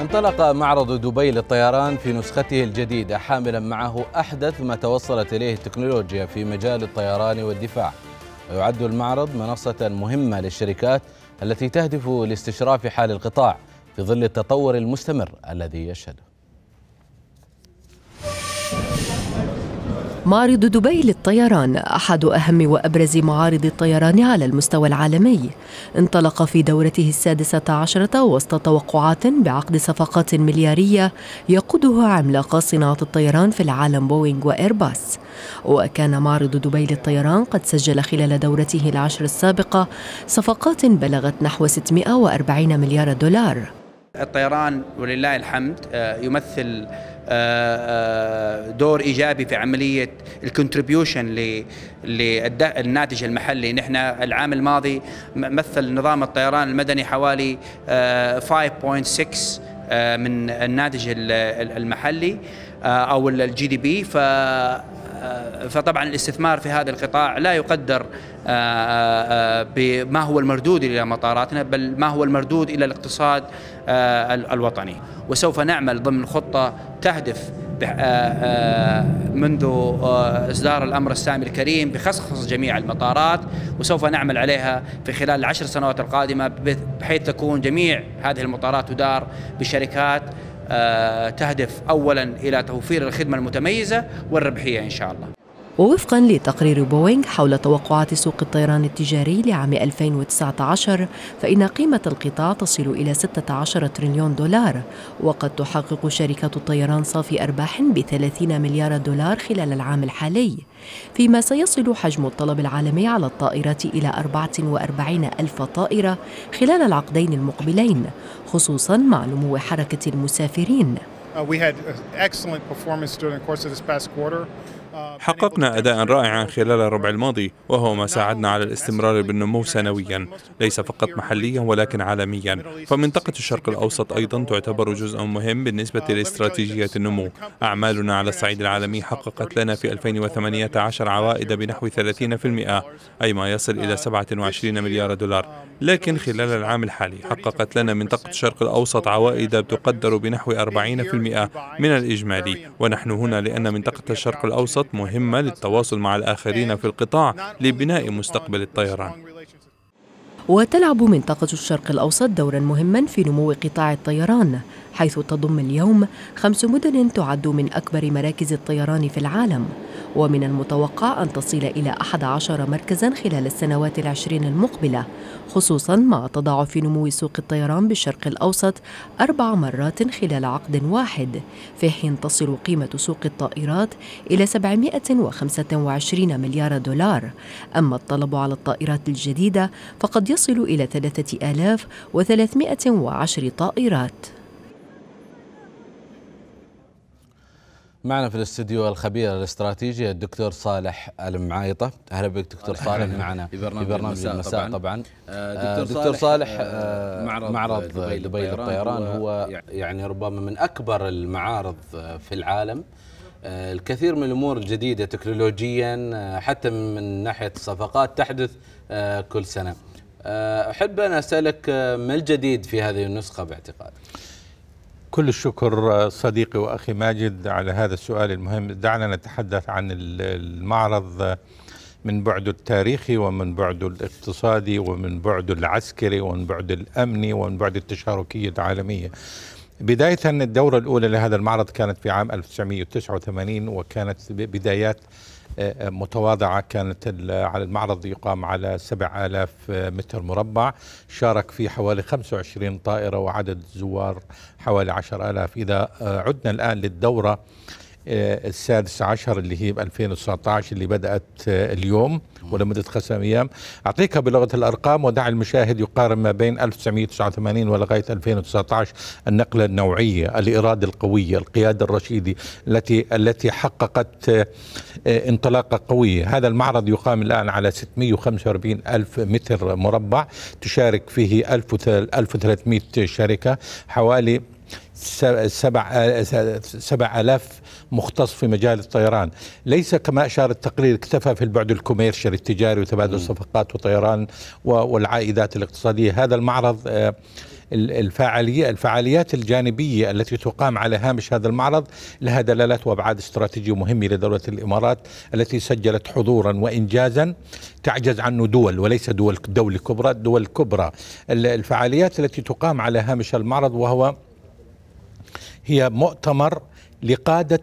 انطلق معرض دبي للطيران في نسخته الجديدة حاملا معه أحدث ما توصلت إليه التكنولوجيا في مجال الطيران والدفاع ويعد المعرض منصة مهمة للشركات التي تهدف لاستشراف حال القطاع في ظل التطور المستمر الذي يشهده معرض دبي للطيران أحد أهم وأبرز معارض الطيران على المستوى العالمي انطلق في دورته السادسة عشرة وسط توقعات بعقد صفقات مليارية يقودها عملاقا صناعة الطيران في العالم بوينغ وإيرباص وكان معرض دبي للطيران قد سجل خلال دورته العشر السابقة صفقات بلغت نحو 640 مليار دولار الطيران ولله الحمد آه، يمثل آه، آه، دور ايجابي في عمليه الكونتريبيوشن للناتج المحلي نحن العام الماضي مثل نظام الطيران المدني حوالي 5.6 من الناتج المحلي او الجي دي بي ف آه، فطبعا الاستثمار في هذا القطاع لا يقدر آه، آه، بما هو المردود الى مطاراتنا بل ما هو المردود الى الاقتصاد الوطني وسوف نعمل ضمن خطه تهدف منذ اصدار الامر السامي الكريم بخصخص جميع المطارات وسوف نعمل عليها في خلال العشر سنوات القادمه بحيث تكون جميع هذه المطارات تدار بشركات آه، تهدف اولا الى توفير الخدمه المتميزه والربحيه ان شاء الله ووفقا لتقرير بوينغ حول توقعات سوق الطيران التجاري لعام 2019 فإن قيمة القطاع تصل إلى 16 تريليون دولار وقد تحقق شركة الطيران صافي أرباح ب 30 مليار دولار خلال العام الحالي فيما سيصل حجم الطلب العالمي على الطائرات إلى 44 ألف طائرة خلال العقدين المقبلين خصوصا مع نمو حركة المسافرين. Uh, we had uh, excellent performance during the course of this past quarter. حققنا أداء رائعا خلال الربع الماضي وهو ما ساعدنا على الاستمرار بالنمو سنويا ليس فقط محليا ولكن عالميا فمنطقة الشرق الأوسط أيضا تعتبر جزءا مهم بالنسبة لاستراتيجية النمو أعمالنا على الصعيد العالمي حققت لنا في 2018 عوائد بنحو 30% أي ما يصل إلى 27 مليار دولار لكن خلال العام الحالي حققت لنا منطقة الشرق الأوسط عوائد تقدر بنحو 40% من الإجمالي ونحن هنا لأن منطقة الشرق الأوسط منصات مهمة للتواصل مع الآخرين في القطاع لبناء مستقبل الطيران وتلعب منطقة الشرق الأوسط دورا مهما في نمو قطاع الطيران حيث تضم اليوم خمس مدن تعد من أكبر مراكز الطيران في العالم ومن المتوقع أن تصل إلى 11 مركزا خلال السنوات العشرين المقبلة خصوصا مع تضاعف نمو سوق الطيران بالشرق الأوسط أربع مرات خلال عقد واحد في حين تصل قيمة سوق الطائرات إلى 725 مليار دولار أما الطلب على الطائرات الجديدة فقد يصل إلى 3310 طائرات معنا في الاستديو الخبير الاستراتيجي الدكتور صالح المعايطه اهلا بك دكتور صالح معنا في برنامج, في برنامج المساء, طبعا, طبعاً. آه، آه، دكتور, دكتور صالح, صالح آه، معرض, معرض دبي, دبي للطيران هو يعني, يعني ربما من اكبر المعارض في العالم الكثير من الامور الجديده تكنولوجيا حتى من ناحيه الصفقات تحدث كل سنه احب ان اسالك ما الجديد في هذه النسخه باعتقادك كل الشكر صديقي واخي ماجد على هذا السؤال المهم دعنا نتحدث عن المعرض من بعده التاريخي ومن بعده الاقتصادي ومن بعده العسكري ومن بعد الامني ومن بعد التشاركيه العالميه بداية الدورة الأولى لهذا المعرض كانت في عام 1989 وكانت بدايات متواضعة كانت على المعرض يقام على 7000 متر مربع شارك فيه حوالي 25 طائرة وعدد زوار حوالي 10000 إذا آه، عدنا الآن للدورة آه، السادس عشر اللي هي ب 2019 اللي بدأت آه، اليوم ولمدة خمسة أيام أعطيكها بلغة الأرقام ودع المشاهد يقارن ما بين 1989 ولغاية 2019 النقلة النوعية الإرادة القوية القيادة الرشيدة التي التي حققت آه، انطلاقة قوية هذا المعرض يقام الآن على 645 ألف متر مربع تشارك فيه 1300 شركة حوالي سبع, سبع ألاف مختص في مجال الطيران ليس كما أشار التقرير اكتفى في البعد الكوميرشال التجاري وتبادل الصفقات وطيران والعائدات الاقتصادية هذا المعرض آه، الفعالية الفعاليات الجانبية التي تقام على هامش هذا المعرض لها دلالات وأبعاد استراتيجية مهمة لدولة الإمارات التي سجلت حضورا وإنجازا تعجز عنه دول وليس دول دولة كبرى دول كبرى الفعاليات التي تقام على هامش المعرض وهو هي مؤتمر لقادة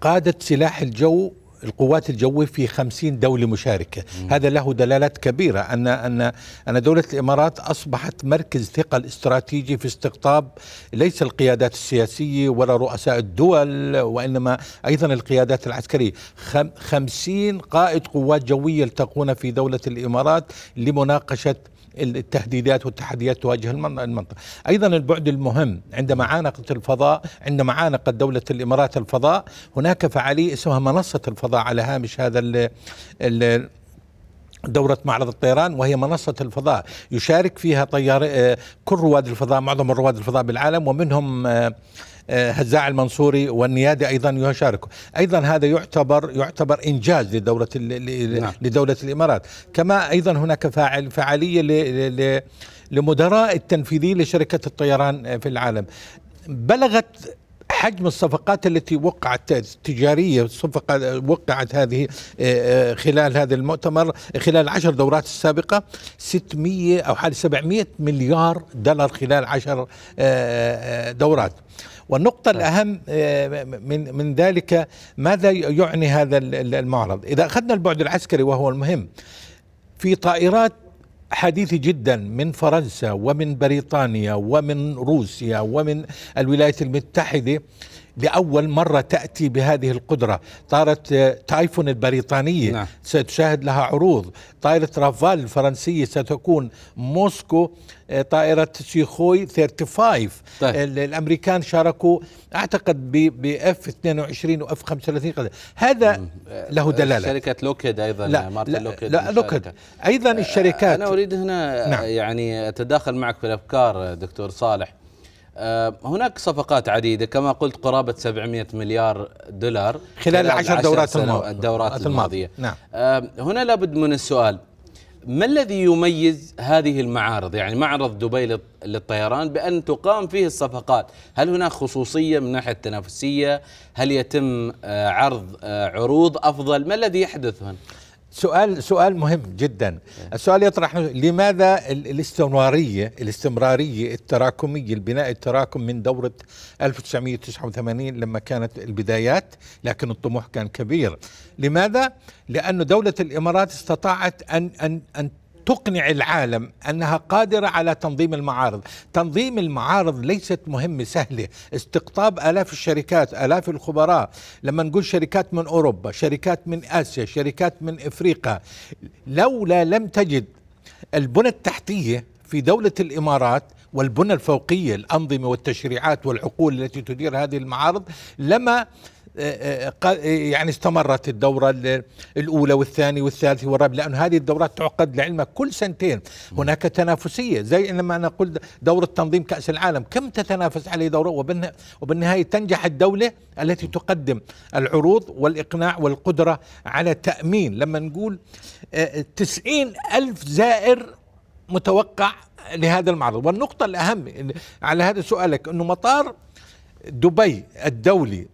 قادة سلاح الجو القوات الجوية في خمسين دولة مشاركة مم. هذا له دلالات كبيرة أن, أن, أن دولة الإمارات أصبحت مركز ثقل استراتيجي في استقطاب ليس القيادات السياسية ولا رؤساء الدول وإنما أيضا القيادات العسكرية خم خمسين قائد قوات جوية التقون في دولة الإمارات لمناقشة التهديدات والتحديات تواجه المنطقة أيضا البعد المهم عندما عانقت الفضاء عندما عانقت دولة الإمارات الفضاء هناك فعالية اسمها منصة الفضاء على هامش هذا الـ الـ دورة معرض الطيران وهي منصة الفضاء يشارك فيها طيار آه، كل رواد الفضاء معظم رواد الفضاء بالعالم ومنهم آه، آه، هزاع المنصوري والنيادي ايضا يشاركوا ايضا هذا يعتبر يعتبر انجاز لدوله نعم. لدوله الامارات كما ايضا هناك فاعل فعاليه لمدراء التنفيذي لشركه الطيران آه، في العالم بلغت حجم الصفقات التي وقعت تجارية صفقة وقعت هذه آه، آه، خلال هذا المؤتمر خلال عشر دورات السابقة 600 أو حوالي 700 مليار دولار خلال عشر آه، دورات والنقطة الأهم من من ذلك ماذا يعني هذا المعرض؟ إذا أخذنا البعد العسكري وهو المهم في طائرات حديث جدا من فرنسا ومن بريطانيا ومن روسيا ومن الولايات المتحدة لأول مرة تأتي بهذه القدرة طائرة آه، تايفون البريطانية نعم. ستشاهد لها عروض طائرة رافال الفرنسية ستكون موسكو آه، طائرة سيخوي 35 طيب. الأمريكان شاركوا أعتقد f 22 و f 35 هذا له آه، دلالة شركة لوكيد أيضا لا لا, لوكيد لا لوكيد أيضا الشركات أنا أريد هنا نعم. يعني أتداخل معك في الأفكار دكتور صالح آه، هناك صفقات عديدة كما قلت قرابة 700 مليار دولار خلال العشر دورات الماضية الدورات الماضية نعم. آه، هنا لابد من السؤال ما الذي يميز هذه المعارض يعني معرض دبي للطيران بأن تقام فيه الصفقات هل هناك خصوصية من ناحية التنافسية هل يتم آه، عرض عروض أفضل ما الذي يحدث هنا سؤال سؤال مهم جدا إيه. السؤال يطرح لماذا الاستمرارية الاستمرارية التراكمية البناء التراكم من دورة 1989 لما كانت البدايات لكن الطموح كان كبير لماذا؟ لأن دولة الإمارات استطاعت أن أن أن تقنع العالم انها قادره على تنظيم المعارض، تنظيم المعارض ليست مهمه سهله، استقطاب الاف الشركات، الاف الخبراء، لما نقول شركات من اوروبا، شركات من اسيا، شركات من افريقيا، لولا لم تجد البنى التحتيه في دوله الامارات والبنى الفوقيه، الانظمه والتشريعات والعقول التي تدير هذه المعارض لما آه، آه، آه، يعني استمرت الدورة الأولى والثانية والثالثة والرابعة لأن هذه الدورات تعقد لعلمك كل سنتين هناك تنافسية زي لما أنا أقول دورة تنظيم كأس العالم كم تتنافس عليه دورة وبالنهاية تنجح الدولة التي تقدم العروض والإقناع والقدرة على تأمين لما نقول تسعين ألف زائر متوقع لهذا المعرض والنقطة الأهم على هذا سؤالك أنه مطار دبي الدولي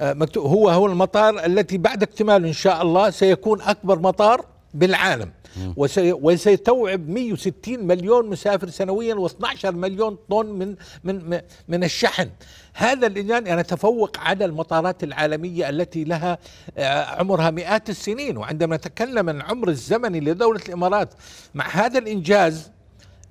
آه، مكتوب هو هو المطار التي بعد اكتماله إن شاء الله سيكون أكبر مطار بالعالم وسي وسيستوعب 160 مليون مسافر سنويا و12 مليون طن من من من الشحن هذا الإنجان تفوق على المطارات العالمية التي لها آه، عمرها مئات السنين وعندما نتكلم عن العمر الزمني لدولة الإمارات مع هذا الإنجاز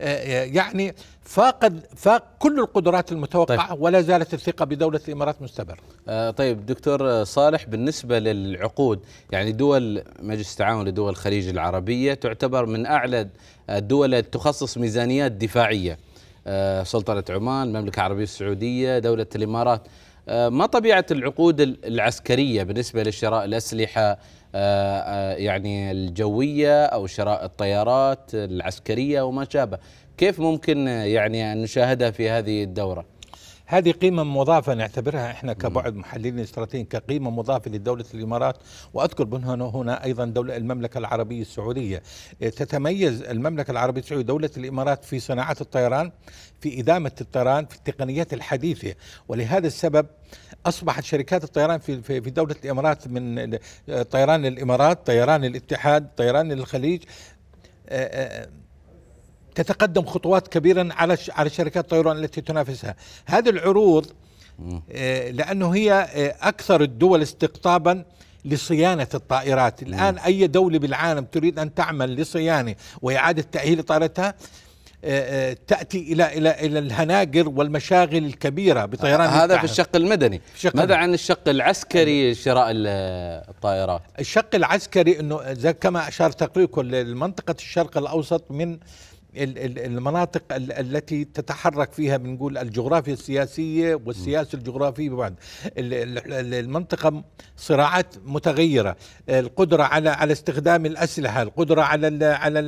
آه، آه، يعني فاقد فاق كل القدرات المتوقعة طيب. ولا زالت الثقة بدولة الإمارات مستمرة آه طيب دكتور صالح بالنسبة للعقود يعني دول مجلس التعاون لدول الخليج العربية تعتبر من أعلى الدول تخصص ميزانيات دفاعية آه سلطنة عمان المملكة العربية السعودية دولة الإمارات آه ما طبيعة العقود العسكرية بالنسبة لشراء الأسلحة آه، آه، يعني الجويه او شراء الطيارات العسكريه وما شابه، كيف ممكن يعني ان نشاهدها في هذه الدوره؟ هذه قيمة مضافة نعتبرها احنا كبعد محللين استراتيجيين كقيمة مضافة لدولة الامارات واذكر من هنا هنا ايضا دولة المملكة العربية السعودية إيه، تتميز المملكة العربية السعودية دولة الامارات في صناعة الطيران في إدامة الطيران في التقنيات الحديثة ولهذا السبب أصبحت شركات الطيران في في دولة الإمارات من آه، طيران الإمارات طيران الاتحاد طيران الخليج إيه، إيه، تتقدم خطوات كبيرة على على شركات الطيران التي تنافسها هذه العروض آه، لأنه هي آه، أكثر الدول استقطابا لصيانة الطائرات الآن أي دولة بالعالم تريد أن تعمل لصيانة وإعادة تأهيل طائرتها آه، تاتي الى الى الى الهناجر والمشاغل الكبيره بطيران هذا التعرف. في الشق المدني الشق ماذا عن الشق العسكري شراء الطائرات الشق العسكري انه كما اشار تقريركم لمنطقه الشرق الاوسط من المناطق التي تتحرك فيها بنقول الجغرافيا السياسية والسياسة الجغرافية ببعض المنطقة صراعات متغيرة القدرة على على استخدام الأسلحة القدرة على على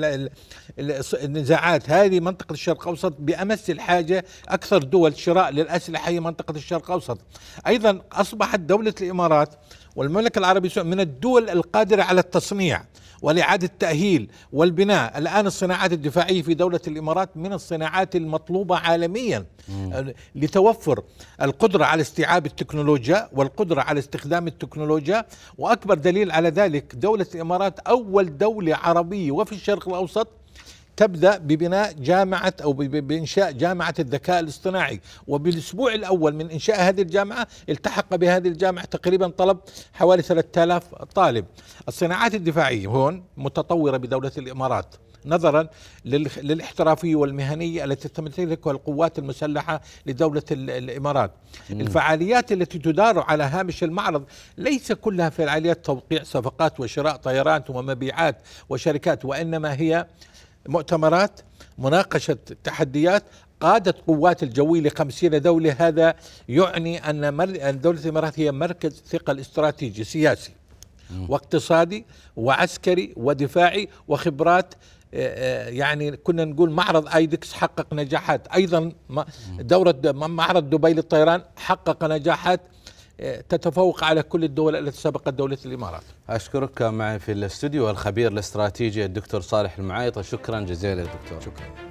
النزاعات هذه منطقة الشرق الأوسط بأمس الحاجة أكثر دول شراء للأسلحة هي منطقة الشرق الأوسط أيضا أصبحت دولة الإمارات والمملكة العربية السعودية من الدول القادرة على التصنيع ولإعادة التأهيل والبناء الآن الصناعات الدفاعية في دولة الإمارات من الصناعات المطلوبة عالميا مم. آه، لتوفر القدرة على استيعاب التكنولوجيا والقدرة على استخدام التكنولوجيا وأكبر دليل على ذلك دولة الإمارات أول دولة عربية وفي الشرق الأوسط تبدا ببناء جامعه او بانشاء جامعه الذكاء الاصطناعي وبالاسبوع الاول من انشاء هذه الجامعه التحق بهذه الجامعه تقريبا طلب حوالي 3000 طالب الصناعات الدفاعيه هون متطوره بدوله الامارات نظرا للاحترافيه والمهنيه التي تمتلكها القوات المسلحه لدوله الامارات. مم. الفعاليات التي تدار على هامش المعرض ليس كلها فعاليات توقيع صفقات وشراء طيران ومبيعات وشركات وانما هي مؤتمرات مناقشة تحديات قادة قوات الجوي لخمسين دولة هذا يعني أن دولة الإمارات هي مركز ثقل استراتيجي سياسي واقتصادي وعسكري ودفاعي وخبرات آه، آه، يعني كنا نقول معرض ايدكس حقق نجاحات ايضا دوره معرض دبي للطيران حقق نجاحات تتفوق على كل الدول التي سبقت دولة الإمارات أشكرك معي في الاستوديو الخبير الاستراتيجي الدكتور صالح المعايطة شكرا جزيلا دكتور شكرا